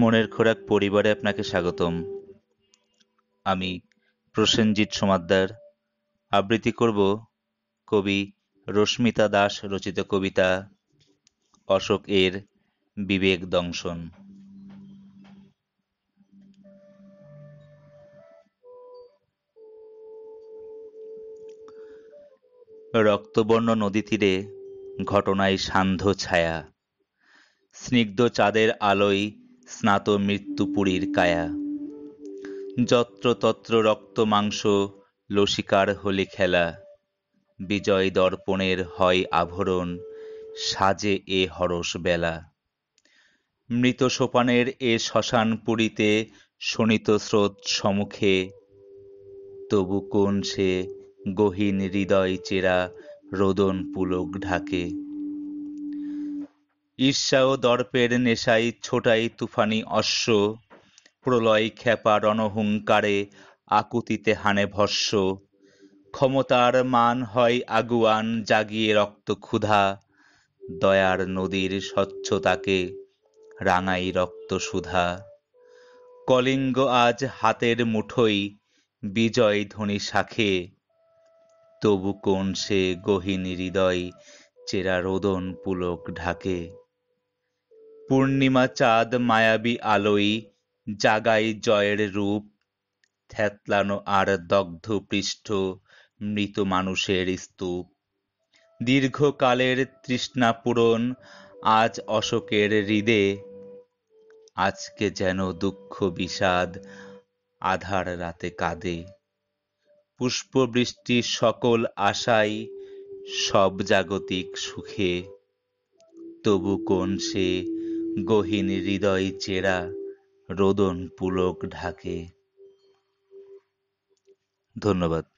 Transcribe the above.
মনের খোরাক পরিবারে আপনাকে স্বাগতম আমি প্রসেনজিৎ সমাদ্দার আবৃত্তি করব কবি রশ্মিতা দাস রচিত কবিতা অশোক এর বিবেক দংশন রক্তবর্ণ নদী তীরে ঘটনায় সান্ধ্য ছায়া স্নিগ্ধ চাঁদের আলোয় স্নাত মৃত্যুপুরীর কায়া যত্রতত্র রক্ত মাংস লসিকার হলে খেলা বিজয় দর্পণের হয় আভরণ সাজে এ হরস বেলা মৃত সোপানের এ শ্মশান পুরীতে শোণিত স্রোত সমুখে তবু কোন সে গহীন হৃদয় চেরা রোদন পুলক ঢাকে ঈর্ষা ও দর্পের নেশাই ছোটাই তুফানি অশ্ব প্রলয় খেপা রণহুঙ্কারে আকুতিতে হানে ভস্য ক্ষমতার মান হয় আগুয়ান জাগিয়ে রক্ত ক্ষুধা দয়ার নদীর স্বচ্ছতাকে রাঙাই রক্ত সুধা কলিঙ্গ আজ হাতের মুঠোই বিজয় ধ্বনি শাখে তবু কোন সে গহীন হৃদয় চেরা রোদন পুলক ঢাকে পূর্ণিমা চাঁদ মায়াবী আলোই জাগায় জয়ের রূপ থ্যাতলানো আর দগ্ধ পৃষ্ঠ মৃত মানুষের স্তূপ দীর্ঘকালের তৃষ্ণা পূরণ আজ অশোকের হৃদে আজকে যেন দুঃখ বিষাদ আধার রাতে কাঁদে পুষ্পবৃষ্টির সকল আশাই সব জাগতিক সুখে তবু কোন সে গহীন হৃদয় চেরা রোদন পুলক ঢাকে ধন্যবাদ